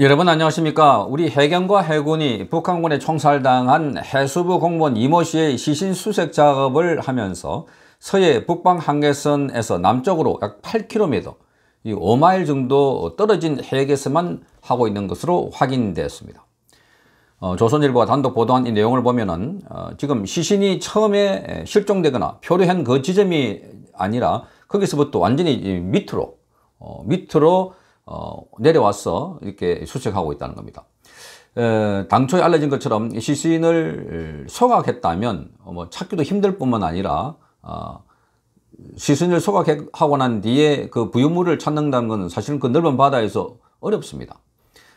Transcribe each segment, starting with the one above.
여러분 안녕하십니까 우리 해경과 해군이 북한군에 총살당한 해수부 공무원 이모 씨의 시신 수색 작업을 하면서 서해 북방 한계선에서 남쪽으로 약 8km 이 5마일 정도 떨어진 해역에서만 하고 있는 것으로 확인됐습니다 어, 조선일보가 단독 보도한 이 내용을 보면 은 어, 지금 시신이 처음에 실종되거나 표류한 그 지점이 아니라 거기서부터 완전히 밑으로 어, 밑으로 어, 내려와서 이렇게 수색하고 있다는 겁니다. 에, 당초에 알려진 것처럼 시신을 소각했다면 어, 뭐 찾기도 힘들 뿐만 아니라 어, 시신을 소각하고 난 뒤에 그 부유물을 찾는다는 것은 사실은 그 넓은 바다에서 어렵습니다.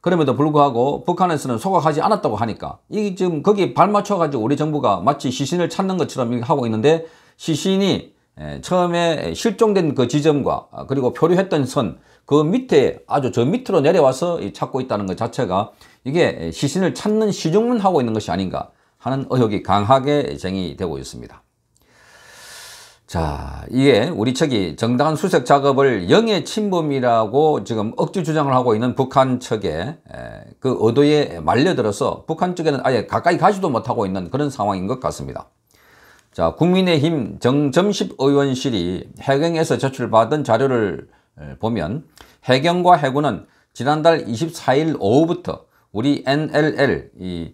그럼에도 불구하고 북한에서는 소각하지 않았다고 하니까 이 지금 거기 발맞춰 가지고 우리 정부가 마치 시신을 찾는 것처럼 하고 있는데 시신이 예, 처음에 실종된 그 지점과 그리고 표류했던 선 그 밑에 아주 저 밑으로 내려와서 찾고 있다는 것 자체가 이게 시신을 찾는 시중문하고 있는 것이 아닌가 하는 의혹이 강하게 쟁이되고 있습니다. 자, 이게 우리 측이 정당한 수색 작업을 영해 침범이라고 지금 억지 주장을 하고 있는 북한 측의 그 의도에 말려들어서 북한 측에는 아예 가까이 가지도 못하고 있는 그런 상황인 것 같습니다. 자, 국민의힘 정점식 의원실이 해경에서 제출받은 자료를 보면 해경과 해군은 지난달 24일 오후부터 우리 NLL 이,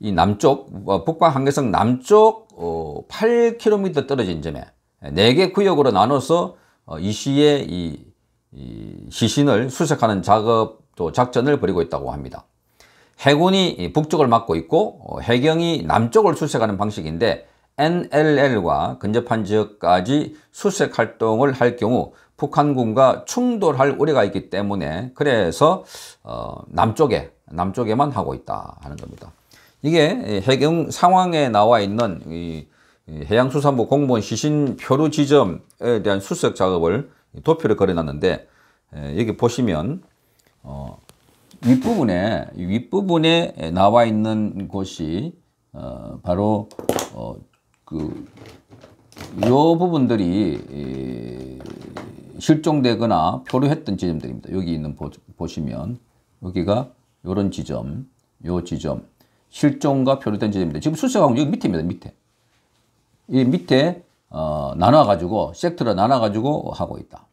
이 남쪽 어, 북방 한계성 남쪽 어, 8km 떨어진 점에 4개 구역으로 나눠서 어, 이 시의 이, 이 시신을 수색하는 작업 또 작전을 벌이고 있다고 합니다. 해군이 북쪽을 막고 있고 어, 해경이 남쪽을 수색하는 방식인데 NLL과 근접한 지역까지 수색 활동을 할 경우 북한군과 충돌할 우려가 있기 때문에 그래서 어, 남쪽에 남쪽에만 하고 있다 하는 겁니다. 이게 해경 상황에 나와 있는 이 해양수산부 공무원 시신 표류 지점에 대한 수색 작업을 도표를 그려놨는데 여기 보시면 어, 윗부분에 윗부분에 나와 있는 곳이 어, 바로 어, 그이 부분들이 실종되거나 표류했던 지점들입니다. 여기 있는 보, 보시면 여기가 요런 지점, 요 지점 실종과 표류된 지점인데 지금 수색하고 여기 밑입니다. 밑에 이 밑에 어, 나눠가지고 섹터를 나눠가지고 하고 있다.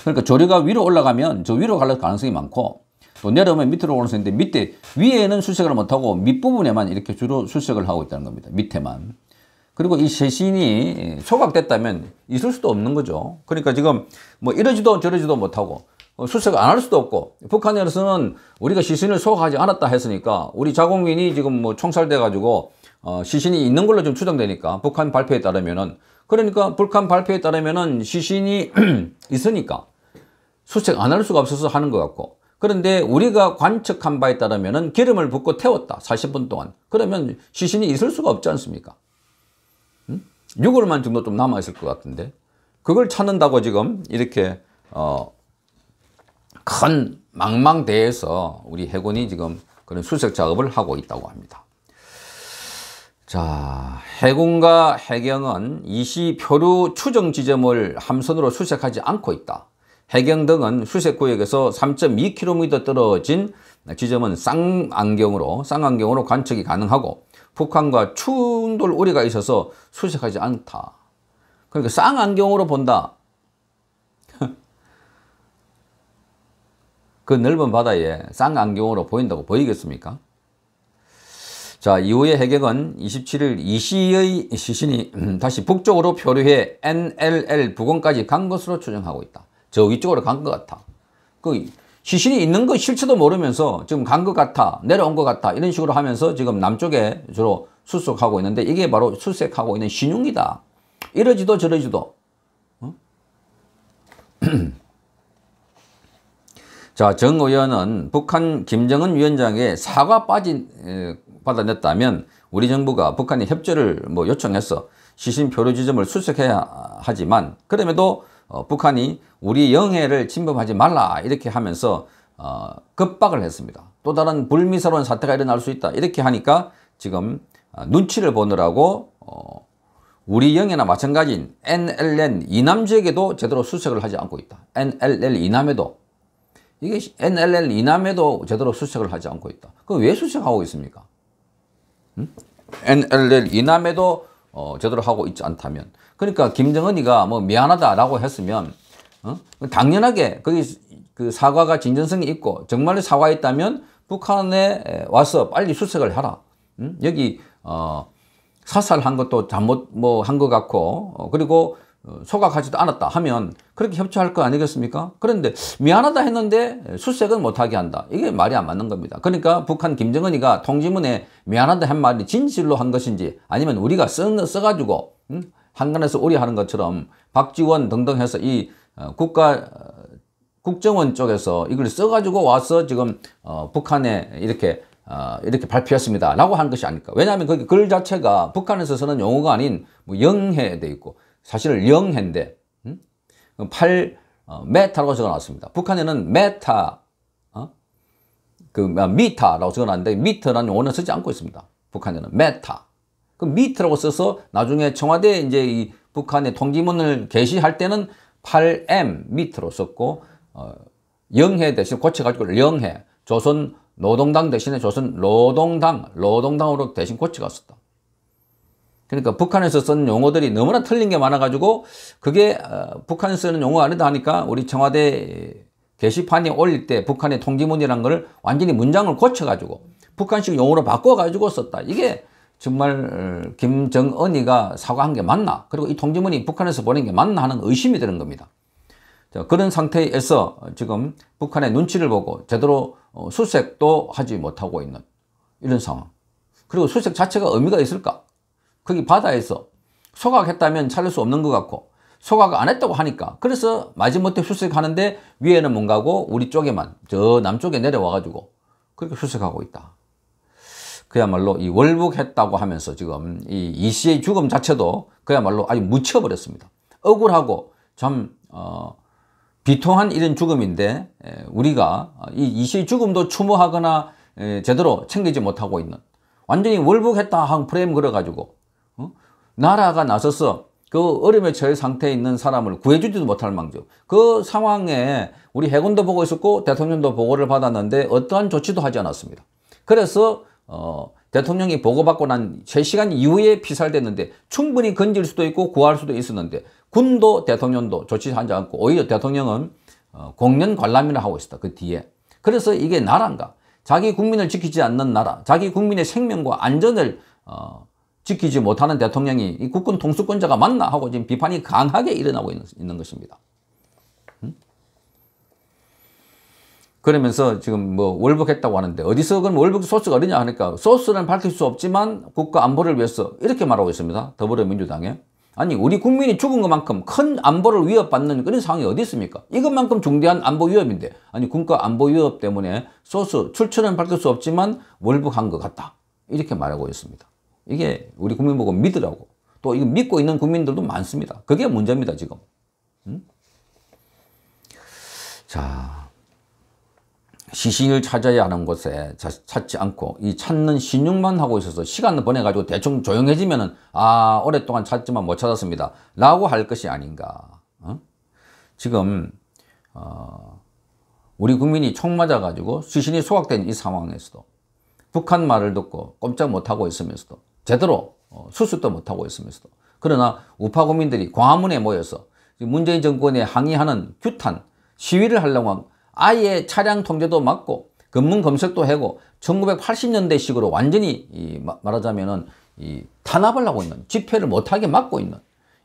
그러니까 조류가 위로 올라가면 저 위로 갈 가능성이 많고 또 내려오면 밑으로 오는 수있는데 밑에 위에는 수색을 못하고 밑부분에만 이렇게 주로 수색을 하고 있다는 겁니다. 밑에만. 그리고 이 세신이 소각됐다면 있을 수도 없는 거죠. 그러니까 지금 뭐 이러지도 저러지도 못하고 어, 수색 안 할 수도 없고 북한에서는 우리가 시신을 소각하지 않았다 했으니까 우리 자국민이 지금 뭐 총살돼 가지고 어, 시신이 있는 걸로 좀 추정되니까 북한 발표에 따르면은 그러니까 북한 발표에 따르면은 시신이 있으니까 수색 안 할 수가 없어서 하는 것 같고 그런데 우리가 관측한 바에 따르면은 기름을 붓고 태웠다 40분 동안 그러면 시신이 있을 수가 없지 않습니까? 6월만 정도 좀 남아있을 것 같은데 그걸 찾는다고 지금 이렇게 어, 큰 망망대에서 우리 해군이 지금 그런 수색 작업을 하고 있다고 합니다. 자, 해군과 해경은 이 시 표류 추정 지점을 함선으로 수색하지 않고 있다. 해경 등은 수색구역에서 3.2km 떨어진 네, 지점은 쌍안경으로 쌍안경으로 관측이 가능하고 북한과 충돌 우려가 있어서 수색하지 않다. 그러니까 쌍안경으로 본다. 그 넓은 바다에 쌍안경으로 보인다고 보이겠습니까? 자 이후의 해경은 27일 이시의 시신이 음, 다시 북쪽으로 표류해 NLL 부근까지 간 것으로 추정하고 있다. 저 위쪽으로 간 것 같아. 그 시신이 있는 것 실체도 모르면서 지금 간 것 같아 내려온 것 같아 이런 식으로 하면서 지금 남쪽에 주로 수색하고 있는데 이게 바로 수색하고 있는 신용이다. 이러지도 저러지도. 어? 자, 정 의원은 북한 김정은 위원장의 사과 빠진 받아냈다면 우리 정부가 북한이 협조를 뭐 요청해서 시신 표류 지점을 수색해야 하지만 그럼에도 어, 북한이 우리 영해를 침범하지 말라 이렇게 하면서 어, 급박을 했습니다. 또 다른 불미스러운 사태가 일어날 수 있다 이렇게 하니까 지금 어, 눈치를 보느라고 어, 우리 영해나 마찬가지인 NLN 이남 지역에도 제대로 수색을 하지 않고 있다. NLL 이남에도 이게 NLL 이남에도 제대로 수색을 하지 않고 있다. 그럼 왜 수색하고 있습니까? 음? NLL 이남에도 어, 제대로 하고 있지 않다면 그러니까 김정은이가 뭐 미안하다라고 했으면 어? 당연하게 거기 그 사과가 진전성이 있고 정말로 사과했다면 북한에 와서 빨리 수색을 하라 응? 음? 여기 어, 사살한 것도 잘못 뭐한 것 같고 어, 그리고 어, 소각하지도 않았다 하면 그렇게 협조할 거 아니겠습니까? 그런데 미안하다 했는데 수색은 못하게 한다. 이게 말이 안 맞는 겁니다. 그러니까 북한 김정은이가 통지문에 미안하다 한 말이 진실로 한 것인지 아니면 우리가 쓴, 써가지고 음? 한간에서 오리하는 것처럼 박지원 등등 해서 이 어, 국가 어, 국정원 쪽에서 이걸 써가지고 와서 지금 어, 북한에 이렇게 어, 이렇게 발표했습니다. 라고 한 것이 아닐까. 왜냐하면 그 글 자체가 북한에서 쓰는 용어가 아닌 뭐 영해에 돼 있고 사실 은 영해인데 음? 8 그 어, 메타라고 적어놨습니다. 북한에는 메타 어? 그 아, 미타라고 적어놨는데 미터라는 용어는 쓰지 않고 있습니다. 북한에는 메타 그 밑이라고 써서 나중에 청와대 이제 이 북한의 통지문을 게시할 때는 8M 밑으로 썼고 어, 영해 대신 고쳐가지고 영해 조선 노동당 대신에 조선 노동당 노동당으로 대신 고쳐갔었다. 그러니까 북한에서 쓴 용어들이 너무나 틀린 게 많아가지고 그게 어, 북한에 쓰는 용어 아니다 하니까 우리 청와대 게시판에 올릴 때 북한의 통지문이란걸 완전히 문장을 고쳐가지고 북한식 용어로 바꿔가지고 썼다. 이게 정말 어, 김정은이가 사과한 게 맞나? 그리고 이 통지문이 북한에서 보낸 게 맞나 하는 의심이 드는 겁니다. 자, 그런 상태에서 지금 북한의 눈치를 보고 제대로 어, 수색도 하지 못하고 있는 이런 상황. 그리고 수색 자체가 의미가 있을까? 거기 바다에서 소각했다면 찾을 수 없는 것 같고 소각 안 했다고 하니까 그래서 마지못해 수색하는데 위에는 뭔가고 우리 쪽에만 저 남쪽에 내려와 가지고 그렇게 수색하고 있다. 그야말로 이 월북했다고 하면서 지금 이 이씨의 e 죽음 자체도 그야말로 아주 묻혀버렸습니다. 억울하고 참 어, 비통한 이런 죽음인데 우리가 이 이씨의 e 죽음도 추모하거나 제대로 챙기지 못하고 있는 완전히 월북했다 한 프레임 그려가지고 어? 나라가 나서서 그 어려움에 처해 상태에 있는 사람을 구해주지도 못할 망정 그 상황에 우리 해군도 보고 있었고 대통령도 보고를 받았는데 어떠한 조치도 하지 않았습니다. 그래서 어, 대통령이 보고받고 난 3시간 이후에 피살됐는데 충분히 건질 수도 있고 구할 수도 있었는데 군도 대통령도 조치하지 않고 오히려 대통령은 어, 공연 관람이라 하고 있었다. 그 뒤에. 그래서 이게 나라인가 자기 국민을 지키지 않는 나라, 자기 국민의 생명과 안전을 어, 지키지 못하는 대통령이 이 국군 통수권자가 맞나 하고 지금 비판이 강하게 일어나고 있는, 있는 것입니다. 그러면서 지금 뭐 월북했다고 하는데 어디서 그럼 월북 소스가 어디냐 하니까 소스는 밝힐 수 없지만 국가 안보를 위해서 이렇게 말하고 있습니다. 더불어민주당에. 아니 우리 국민이 죽은 것만큼 큰 안보를 위협받는 그런 상황이 어디 있습니까? 이것만큼 중대한 안보 위협인데 아니 국가 안보 위협 때문에 소스 출처는 밝힐 수 없지만 월북한 것 같다. 이렇게 말하고 있습니다. 이게 우리 국민 보고 믿으라고 또 이거 믿고 있는 국민들도 많습니다. 그게 문제입니다 지금. 음? 자. 시신을 찾아야 하는 곳에 찾지 않고 이 찾는 신용만 하고 있어서 시간을 보내가지고 대충 조용해지면 은아 오랫동안 찾지만 못 찾았습니다 라고 할 것이 아닌가 응? 어? 지금 어, 우리 국민이 총 맞아가지고 시신이 소각된 이 상황에서도 북한 말을 듣고 꼼짝 못하고 있으면서도 제대로 어, 수습도 못하고 있으면서도 그러나 우파 국민들이 광화문에 모여서 문재인 정권에 항의하는 규탄 시위를 하려고 아예 차량 통제도 막고 검문 검색도 하고 1980년대식으로 완전히 이 말하자면은 이 탄압을 하고 있는 집회를 못하게 막고 있는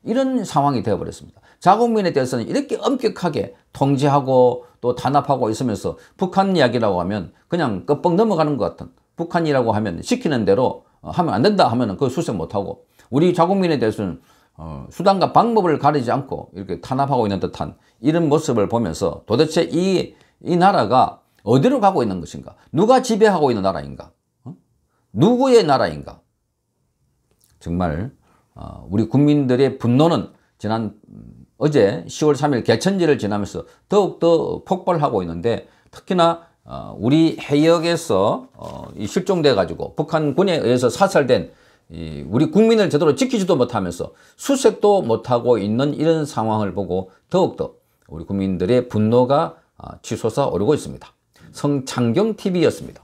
이런 상황이 되어버렸습니다. 자국민에 대해서는 이렇게 엄격하게 통제하고 또 탄압하고 있으면서 북한 이야기라고 하면 그냥 끄뻑 넘어가는 것 같은 북한이라고 하면 시키는 대로 어, 하면 안 된다 하면 그 수색 못하고 우리 자국민에 대해서는 어, 수단과 방법을 가리지 않고 이렇게 탄압하고 있는 듯한 이런 모습을 보면서 도대체 이이 나라가 어디로 가고 있는 것인가? 누가 지배하고 있는 나라인가? 어? 누구의 나라인가? 정말 어, 우리 국민들의 분노는 지난 음, 어제 10월 3일 개천지를 지나면서 더욱더 폭발하고 있는데 특히나 어, 우리 해역에서 실종돼 가지고 북한군에 의해서 사살된 우리 국민을 제대로 지키지도 못하면서 수색도 못하고 있는 이런 상황을 보고 더욱더 우리 국민들의 분노가 치소아 오르고 있습니다. 성창경TV였습니다.